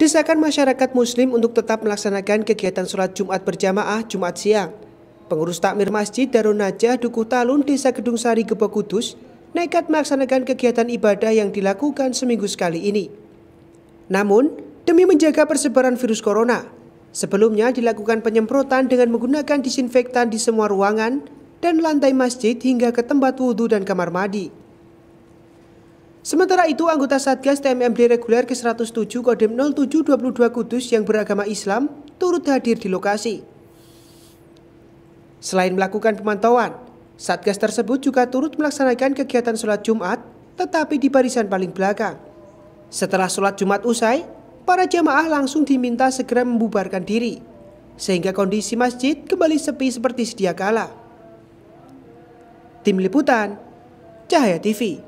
Desakan masyarakat muslim untuk tetap melaksanakan kegiatan sholat Jumat berjamaah Jumat siang. Pengurus takmir masjid Darun Najah Dukuh Talun Desa Gedung Sari Gebo Kudus nekat melaksanakan kegiatan ibadah yang dilakukan seminggu sekali ini. Namun, demi menjaga persebaran virus corona, sebelumnya dilakukan penyemprotan dengan menggunakan disinfektan di semua ruangan dan lantai masjid hingga ke tempat wudhu dan kamar mandi. Sementara itu, anggota Satgas TMMD Reguler ke-107 Kodem 0722 Kudus yang beragama Islam turut hadir di lokasi. Selain melakukan pemantauan, Satgas tersebut juga turut melaksanakan kegiatan sholat Jumat tetapi di barisan paling belakang. Setelah sholat Jumat usai, para jamaah langsung diminta segera membubarkan diri sehingga kondisi masjid kembali sepi seperti sedia kala. Tim Liputan, Cahaya TV